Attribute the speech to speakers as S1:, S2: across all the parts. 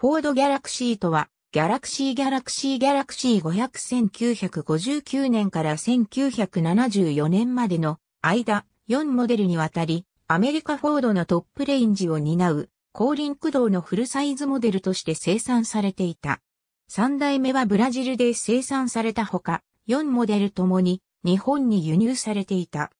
S1: フォードギャラクシーとは、ギャラクシーギャラクシーギャラクシー500 1959年から1974年までの間、4モデルにわたり、アメリカフォードのトップレインジを担う、後輪駆動のフルサイズモデルとして生産されていた。3代目はブラジルで生産されたほか、4モデルともに日本に輸入されていた。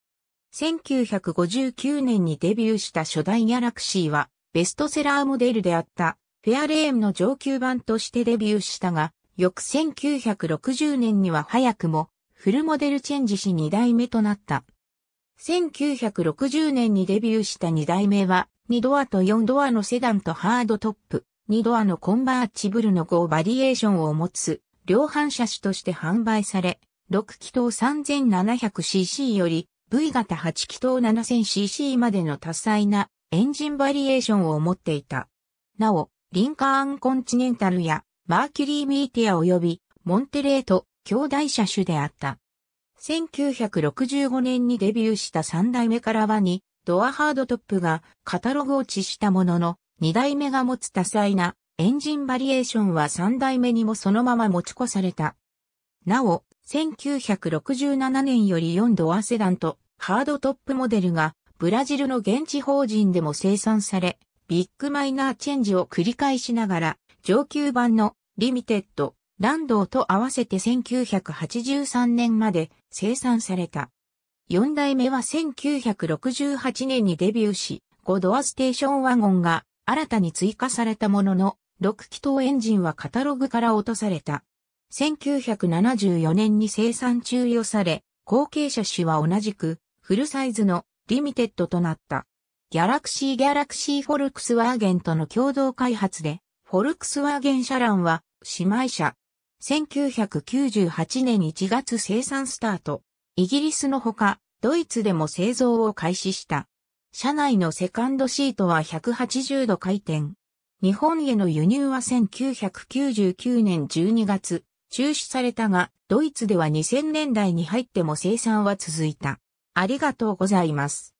S1: 1959年にデビューした初代ギャラクシーはベストセラーモデルであったフェアレームの上級版としてデビューしたが、翌1960年には早くもフルモデルチェンジし2代目となった。1960年にデビューした2代目は、2ドアと4ドアのセダンとハードトップ、2ドアのコンバーチブルの5バリエーションを持つ、量販車種として販売され、6気筒 3700cc より V 型8気筒 7000cc までの多彩なエンジンバリエーションを持っていた。なお、リンカーンコンチネンタルやマーキュリーミーティア及びモンテレート兄弟車種であった。1965年にデビューした3代目からはにドアハードトップがカタログ落ちしたものの2代目が持つ多彩なエンジンバリエーションは3代目にもそのまま持ち越された。なお、1967年より4ドアセダンとハードトップモデルがブラジルの現地法人でも生産され、ビッグマイナーチェンジを繰り返しながら、上級版のリミテッド、ランドと合わせて1983年まで生産された。4代目は1968年にデビューし、5ドアステーションワゴンが新たに追加されたものの、6気筒エンジンはカタログから落とされた。1974年に生産中与され、後継者種は同じく、フルサイズのリミテッドとなった。ギャラクシーギャラクシーフォルクスワーゲンとの共同開発で、フォルクスワーゲン車欄は姉妹車。1998年1月生産スタート。イギリスのほか、ドイツでも製造を開始した。車内のセカンドシートは180度回転。日本への輸入は1999年12月、中止されたが、ドイツでは2000年代に入っても生産は続いた。ありがとうございます。